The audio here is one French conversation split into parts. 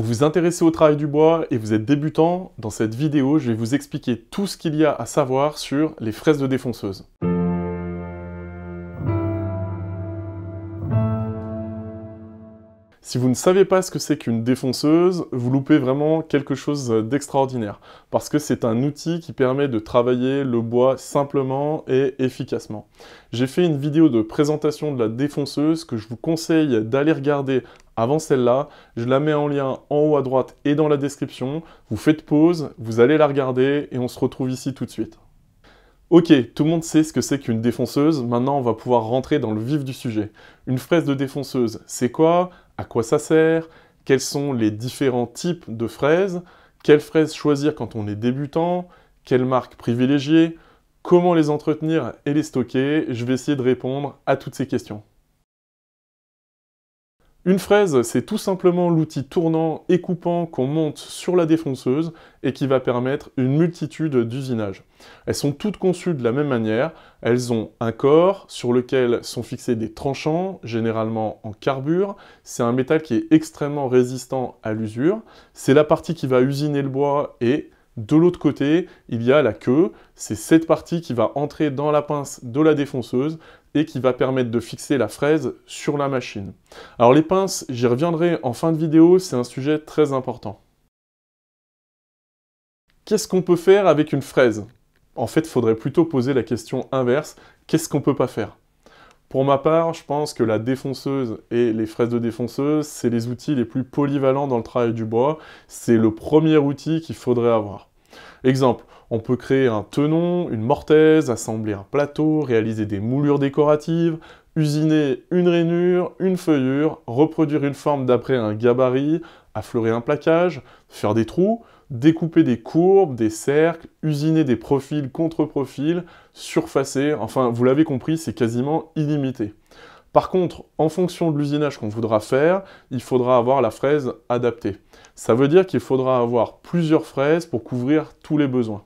Vous vous intéressez au travail du bois et vous êtes débutant, dans cette vidéo, je vais vous expliquer tout ce qu'il y a à savoir sur les fraises de défonceuse. Si vous ne savez pas ce que c'est qu'une défonceuse, vous loupez vraiment quelque chose d'extraordinaire, parce que c'est un outil qui permet de travailler le bois simplement et efficacement. J'ai fait une vidéo de présentation de la défonceuse que je vous conseille d'aller regarder avant celle-là. Je la mets en lien en haut à droite et dans la description. Vous faites pause, vous allez la regarder et on se retrouve ici tout de suite. Ok, tout le monde sait ce que c'est qu'une défonceuse, maintenant on va pouvoir rentrer dans le vif du sujet. Une fraise de défonceuse, c'est quoi À quoi ça sert Quels sont les différents types de fraises Quelle fraises choisir quand on est débutant Quelles marques privilégier Comment les entretenir et les stocker Je vais essayer de répondre à toutes ces questions. Une fraise, c'est tout simplement l'outil tournant et coupant qu'on monte sur la défonceuse et qui va permettre une multitude d'usinages. Elles sont toutes conçues de la même manière, elles ont un corps sur lequel sont fixés des tranchants, généralement en carbure, c'est un métal qui est extrêmement résistant à l'usure, c'est la partie qui va usiner le bois et de l'autre côté, il y a la queue, c'est cette partie qui va entrer dans la pince de la défonceuse et qui va permettre de fixer la fraise sur la machine. Alors les pinces, j'y reviendrai en fin de vidéo, c'est un sujet très important. Qu'est-ce qu'on peut faire avec une fraise En fait, il faudrait plutôt poser la question inverse, qu'est-ce qu'on ne peut pas faire pour ma part, je pense que la défonceuse et les fraises de défonceuse, c'est les outils les plus polyvalents dans le travail du bois. C'est le premier outil qu'il faudrait avoir. Exemple, on peut créer un tenon, une mortaise, assembler un plateau, réaliser des moulures décoratives, usiner une rainure, une feuillure, reproduire une forme d'après un gabarit, affleurer un plaquage, faire des trous, découper des courbes, des cercles, usiner des profils contre profils, surfacer, enfin vous l'avez compris, c'est quasiment illimité. Par contre, en fonction de l'usinage qu'on voudra faire, il faudra avoir la fraise adaptée. Ça veut dire qu'il faudra avoir plusieurs fraises pour couvrir tous les besoins.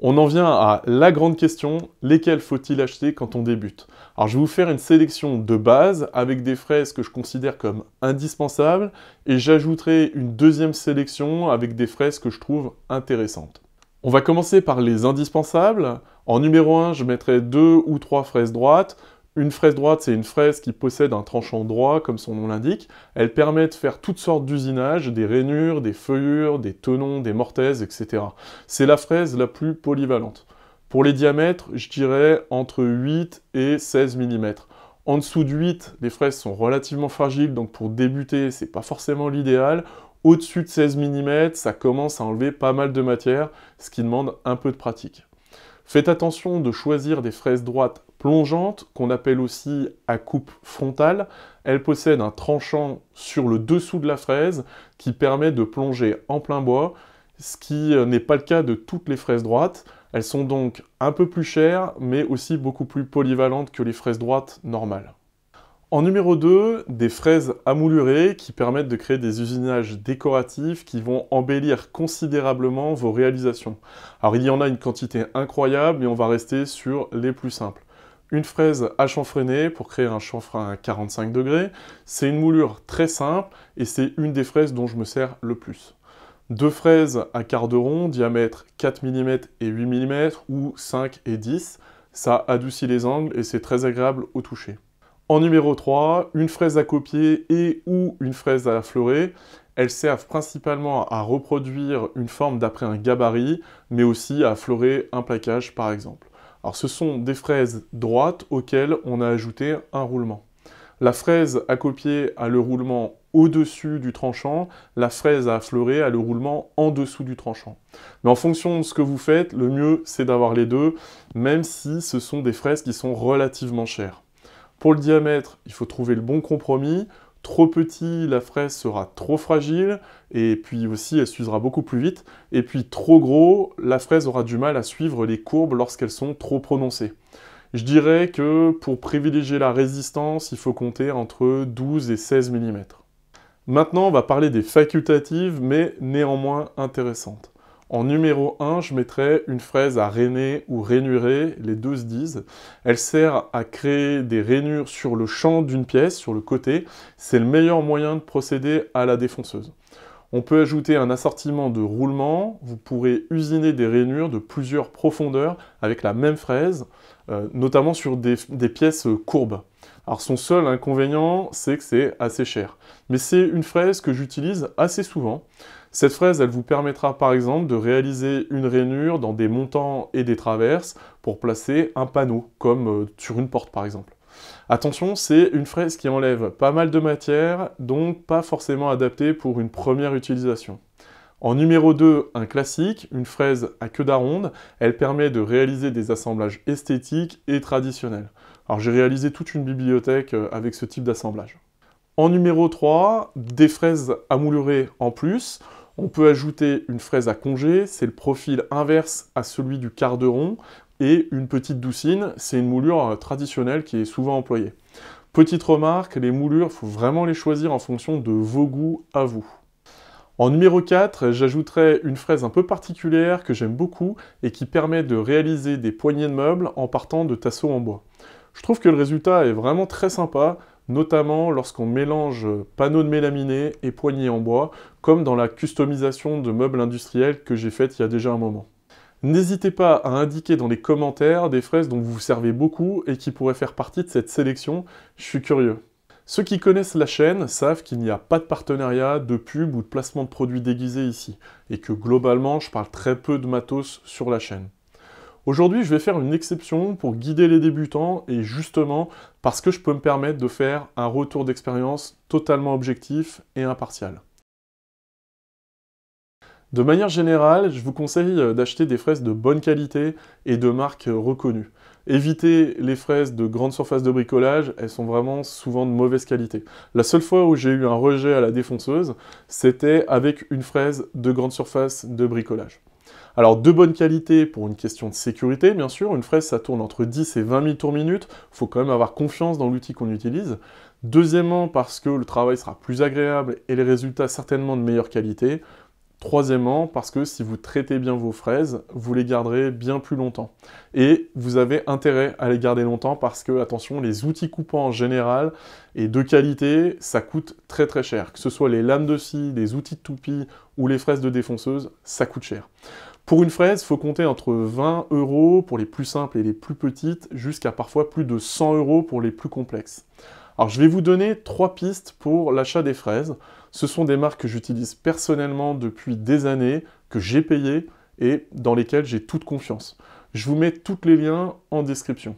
On en vient à la grande question, lesquels faut-il acheter quand on débute Alors je vais vous faire une sélection de base avec des fraises que je considère comme indispensables et j'ajouterai une deuxième sélection avec des fraises que je trouve intéressantes. On va commencer par les indispensables. En numéro 1, je mettrai deux ou trois fraises droites. Une fraise droite, c'est une fraise qui possède un tranchant droit, comme son nom l'indique. Elle permet de faire toutes sortes d'usinages, des rainures, des feuillures, des tenons, des mortaises, etc. C'est la fraise la plus polyvalente. Pour les diamètres, je dirais entre 8 et 16 mm. En dessous de 8, les fraises sont relativement fragiles, donc pour débuter, c'est pas forcément l'idéal. Au-dessus de 16 mm, ça commence à enlever pas mal de matière, ce qui demande un peu de pratique. Faites attention de choisir des fraises droites plongeante, qu'on appelle aussi à coupe frontale. Elle possède un tranchant sur le dessous de la fraise qui permet de plonger en plein bois, ce qui euh, n'est pas le cas de toutes les fraises droites. Elles sont donc un peu plus chères, mais aussi beaucoup plus polyvalentes que les fraises droites normales. En numéro 2, des fraises amoulurées qui permettent de créer des usinages décoratifs qui vont embellir considérablement vos réalisations. Alors il y en a une quantité incroyable mais on va rester sur les plus simples une fraise à chanfreiner pour créer un chanfrein à 45 degrés. C'est une moulure très simple et c'est une des fraises dont je me sers le plus. Deux fraises à quart de rond, diamètre 4 mm et 8 mm ou 5 et 10. Ça adoucit les angles et c'est très agréable au toucher. En numéro 3, une fraise à copier et ou une fraise à fleurer, Elles servent principalement à reproduire une forme d'après un gabarit, mais aussi à fleurer un plaquage par exemple. Alors ce sont des fraises droites auxquelles on a ajouté un roulement. La fraise à copier a le roulement au-dessus du tranchant, la fraise à affleurer a le roulement en dessous du tranchant. Mais en fonction de ce que vous faites, le mieux c'est d'avoir les deux, même si ce sont des fraises qui sont relativement chères. Pour le diamètre, il faut trouver le bon compromis trop petit, la fraise sera trop fragile et puis aussi elle s'usera beaucoup plus vite. Et puis trop gros, la fraise aura du mal à suivre les courbes lorsqu'elles sont trop prononcées. Je dirais que pour privilégier la résistance, il faut compter entre 12 et 16 mm. Maintenant, on va parler des facultatives, mais néanmoins intéressantes. En numéro 1, je mettrais une fraise à rainer ou rainurer, les deux se disent. Elle sert à créer des rainures sur le champ d'une pièce, sur le côté. C'est le meilleur moyen de procéder à la défonceuse. On peut ajouter un assortiment de roulements. Vous pourrez usiner des rainures de plusieurs profondeurs avec la même fraise, euh, notamment sur des pièces courbes. Alors son seul inconvénient, c'est que c'est assez cher. Mais c'est une fraise que j'utilise assez souvent. Cette fraise, elle vous permettra par exemple de réaliser une rainure dans des montants et des traverses pour placer un panneau, comme euh, sur une porte par exemple. Attention, c'est une fraise qui enlève pas mal de matière, donc pas forcément adaptée pour une première utilisation. En numéro 2, un classique, une fraise à queue d'aronde. Elle permet de réaliser des assemblages esthétiques et traditionnels. Alors j'ai réalisé toute une bibliothèque euh, avec ce type d'assemblage. En numéro 3, des fraises à moulurer en plus. On peut ajouter une fraise à congé, c'est le profil inverse à celui du quart de rond, et une petite doucine, c'est une moulure euh, traditionnelle qui est souvent employée. Petite remarque, les moulures, il faut vraiment les choisir en fonction de vos goûts à vous. En numéro 4, j'ajouterai une fraise un peu particulière que j'aime beaucoup et qui permet de réaliser des poignées de meubles en partant de tasseaux en bois. Je trouve que le résultat est vraiment très sympa, notamment lorsqu'on mélange panneaux de mélaminé et poignées en bois, comme dans la customisation de meubles industriels que j'ai faite il y a déjà un moment. N'hésitez pas à indiquer dans les commentaires des fraises dont vous vous servez beaucoup et qui pourraient faire partie de cette sélection, je suis curieux. Ceux qui connaissent la chaîne savent qu'il n'y a pas de partenariat, de pub ou de placement de produits déguisés ici, et que globalement je parle très peu de matos sur la chaîne. Aujourd'hui, je vais faire une exception pour guider les débutants et justement parce que je peux me permettre de faire un retour d'expérience totalement objectif et impartial. De manière générale, je vous conseille d'acheter des fraises de bonne qualité et de marques reconnues. Évitez les fraises de grande surface de bricolage, elles sont vraiment souvent de mauvaise qualité. La seule fois où j'ai eu un rejet à la défonceuse, c'était avec une fraise de grande surface de bricolage. Alors de bonne qualité pour une question de sécurité, bien sûr. Une fraise, ça tourne entre 10 et 20 000 tours minute. Il faut quand même avoir confiance dans l'outil qu'on utilise. Deuxièmement, parce que le travail sera plus agréable et les résultats certainement de meilleure qualité. Troisièmement, parce que si vous traitez bien vos fraises, vous les garderez bien plus longtemps. Et vous avez intérêt à les garder longtemps parce que, attention, les outils coupants en général et de qualité, ça coûte très très cher. Que ce soit les lames de scie, les outils de toupie ou les fraises de défonceuse, ça coûte cher. Pour une fraise, il faut compter entre 20 euros pour les plus simples et les plus petites, jusqu'à parfois plus de 100 euros pour les plus complexes. Alors je vais vous donner trois pistes pour l'achat des fraises. Ce sont des marques que j'utilise personnellement depuis des années, que j'ai payées et dans lesquelles j'ai toute confiance. Je vous mets tous les liens en description.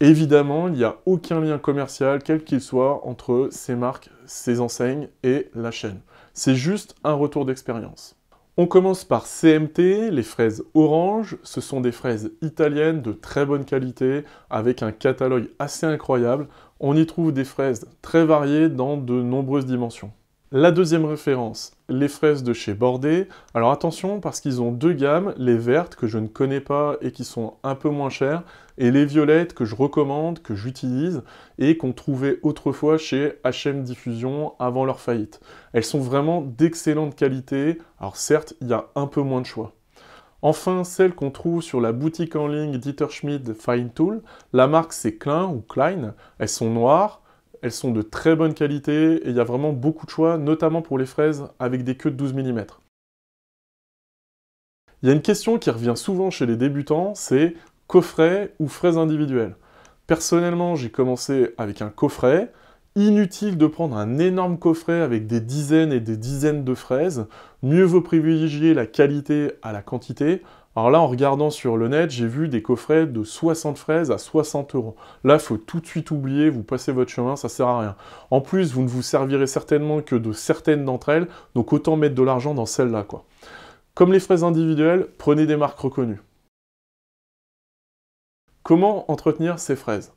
Évidemment, il n'y a aucun lien commercial, quel qu'il soit, entre ces marques, ces enseignes et la chaîne. C'est juste un retour d'expérience. On commence par CMT, les fraises orange. Ce sont des fraises italiennes de très bonne qualité, avec un catalogue assez incroyable. On y trouve des fraises très variées dans de nombreuses dimensions. La deuxième référence, les fraises de chez Bordé. Alors attention parce qu'ils ont deux gammes, les vertes que je ne connais pas et qui sont un peu moins chères, et les violettes que je recommande, que j'utilise et qu'on trouvait autrefois chez HM Diffusion avant leur faillite. Elles sont vraiment d'excellente qualité, alors certes il y a un peu moins de choix. Enfin, celles qu'on trouve sur la boutique en ligne Dieter Schmid Fine Tool, la marque c'est Klein ou Klein, elles sont noires, elles sont de très bonne qualité et il y a vraiment beaucoup de choix, notamment pour les fraises avec des queues de 12 mm. Il y a une question qui revient souvent chez les débutants, c'est coffret ou fraise individuelle. Personnellement, j'ai commencé avec un coffret. Inutile de prendre un énorme coffret avec des dizaines et des dizaines de fraises. Mieux vaut privilégier la qualité à la quantité. Alors là, en regardant sur le net, j'ai vu des coffrets de 60 fraises à 60 euros. Là, il faut tout de suite oublier, vous passez votre chemin, ça sert à rien. En plus, vous ne vous servirez certainement que de certaines d'entre elles, donc autant mettre de l'argent dans celles-là, Comme les fraises individuelles, prenez des marques reconnues. Comment entretenir ces fraises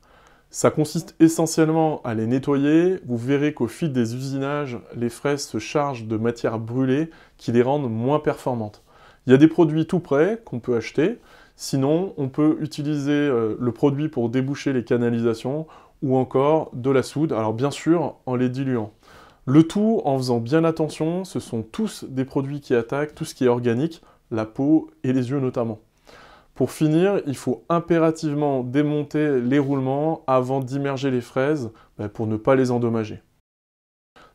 ça consiste essentiellement à les nettoyer. Vous verrez qu'au fil des usinages, les fraises se chargent de matières brûlées qui les rendent moins performantes. Il y a des produits tout prêts qu'on peut acheter. Sinon, on peut utiliser euh, le produit pour déboucher les canalisations ou encore de la soude, alors bien sûr en les diluant. Le tout en faisant bien attention, ce sont tous des produits qui attaquent tout ce qui est organique, la peau et les yeux notamment. Pour finir, il faut impérativement démonter les roulements avant d'immerger les fraises ben, pour ne pas les endommager.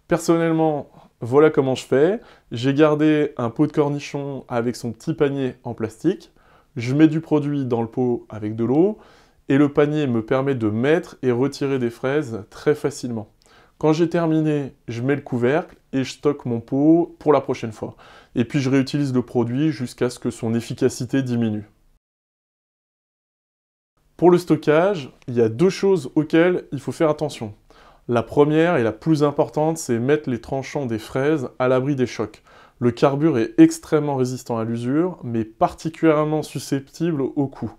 Personnellement, voilà comment je fais. J'ai gardé un pot de cornichon avec son petit panier en plastique. Je mets du produit dans le pot avec de l'eau et le panier me permet de mettre et retirer des fraises très facilement. Quand j'ai terminé, je mets le couvercle et je stocke mon pot pour la prochaine fois. Et puis je réutilise le produit jusqu'à ce que son efficacité diminue. Pour le stockage, il y a deux choses auxquelles il faut faire attention. La première et la plus importante, c'est mettre les tranchants des fraises à l'abri des chocs. Le carbure est extrêmement résistant à l'usure, mais particulièrement susceptible au coup.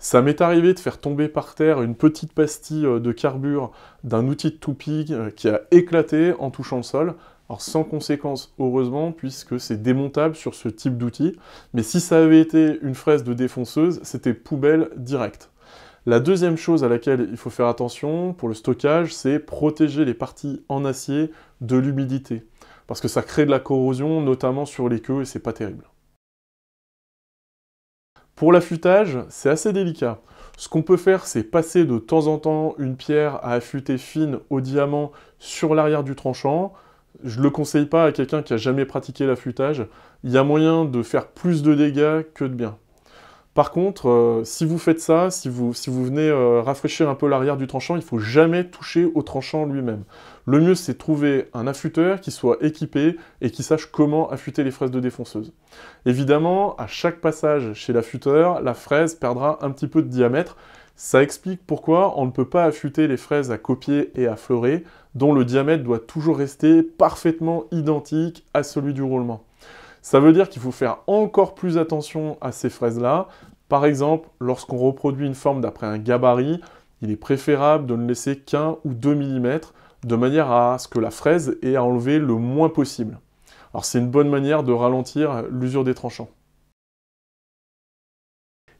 Ça m'est arrivé de faire tomber par terre une petite pastille euh, de carbure d'un outil de toupie euh, qui a éclaté en touchant le sol. Alors sans conséquence, heureusement, puisque c'est démontable sur ce type d'outil. Mais si ça avait été une fraise de défonceuse, c'était poubelle directe. La deuxième chose à laquelle il faut faire attention pour le stockage, c'est protéger les parties en acier de l'humidité. Parce que ça crée de la corrosion, notamment sur les queues, et c'est pas terrible. Pour l'affûtage, c'est assez délicat. Ce qu'on peut faire, c'est passer de temps en temps une pierre à affûter fine au diamant sur l'arrière du tranchant. Je ne le conseille pas à quelqu'un qui n'a jamais pratiqué l'affûtage. Il y a moyen de faire plus de dégâts que de bien. Par contre, euh, si vous faites ça, si vous, venez euh, rafraîchir un peu l'arrière du tranchant, il ne faut jamais toucher au tranchant lui-même. Le mieux, c'est trouver un affûteur qui soit équipé et qui sache comment affûter les fraises de défonceuse. Évidemment, à chaque passage chez l'affûteur, la fraise perdra un petit peu de diamètre. Ça explique pourquoi on ne peut pas affûter les fraises à copier et à fleurer, dont le diamètre doit toujours rester parfaitement identique à celui du roulement. Ça veut dire qu'il faut faire encore plus attention à ces fraises-là. Par exemple, lorsqu'on reproduit une forme d'après un gabarit, il est préférable de ne laisser qu'un ou deux millimètres, de manière à ce que la fraise ait à enlever le moins possible. Alors c'est une bonne manière de ralentir l'usure des tranchants.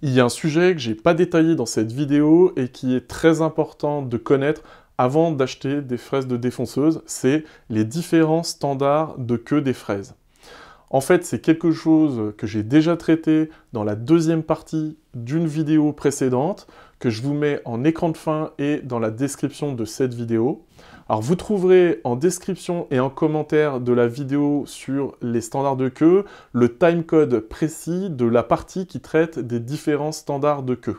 Il y a un sujet que je n'ai pas détaillé dans cette vidéo et qui est très important de connaître avant d'acheter des fraises de défonceuse, c'est les différents standards de queue des fraises. En fait, c'est quelque chose que j'ai déjà traité dans la deuxième partie d'une vidéo précédente que je vous mets en écran de fin et dans la description de cette vidéo. Alors vous trouverez en description et en commentaire de la vidéo sur les standards de queue le timecode précis de la partie qui traite des différents standards de queue.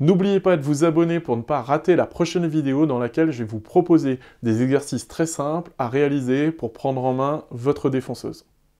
N'oubliez pas de vous abonner pour ne pas rater la prochaine vidéo dans laquelle je vais vous proposer des exercices très simples à réaliser pour prendre en main votre défonceuse.